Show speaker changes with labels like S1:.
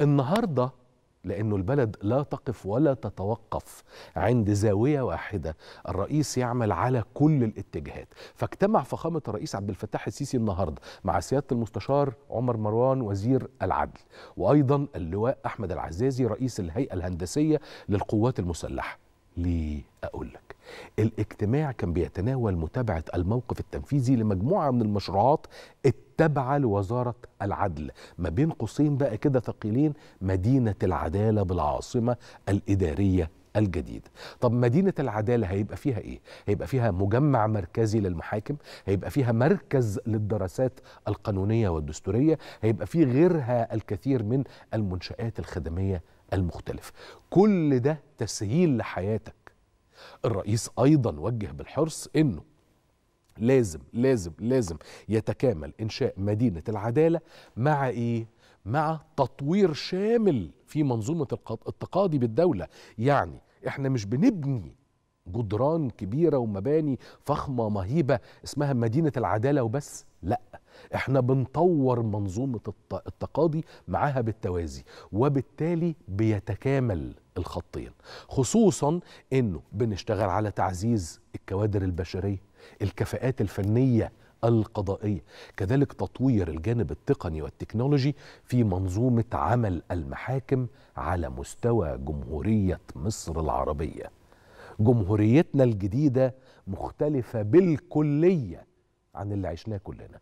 S1: النهارده لانه البلد لا تقف ولا تتوقف عند زاويه واحده الرئيس يعمل على كل الاتجاهات فاجتمع فخامه الرئيس عبد الفتاح السيسي النهارده مع سياده المستشار عمر مروان وزير العدل وايضا اللواء احمد العزازي رئيس الهيئه الهندسيه للقوات المسلحه ليه اقول لك الاجتماع كان بيتناول متابعة الموقف التنفيذي لمجموعة من المشروعات التابعة لوزارة العدل ما بين قوسين بقى كده ثقيلين مدينة العدالة بالعاصمة الإدارية الجديد طب مدينة العدالة هيبقى فيها إيه؟ هيبقى فيها مجمع مركزي للمحاكم هيبقى فيها مركز للدراسات القانونية والدستورية هيبقى فيه غيرها الكثير من المنشآت الخدمية المختلف كل ده تسهيل لحياتك الرئيس أيضا وجه بالحرص أنه لازم لازم لازم يتكامل إنشاء مدينة العدالة مع إيه؟ مع تطوير شامل في منظومة التقاضي بالدولة يعني إحنا مش بنبني جدران كبيرة ومباني فخمة مهيبة اسمها مدينة العدالة وبس لا احنا بنطور منظومة التقاضي معاها بالتوازي وبالتالي بيتكامل الخطين خصوصا انه بنشتغل على تعزيز الكوادر البشريه الكفاءات الفنيه القضائيه كذلك تطوير الجانب التقني والتكنولوجي في منظومه عمل المحاكم على مستوى جمهوريه مصر العربيه جمهوريتنا الجديده مختلفه بالكليه عن اللي عشناه كلنا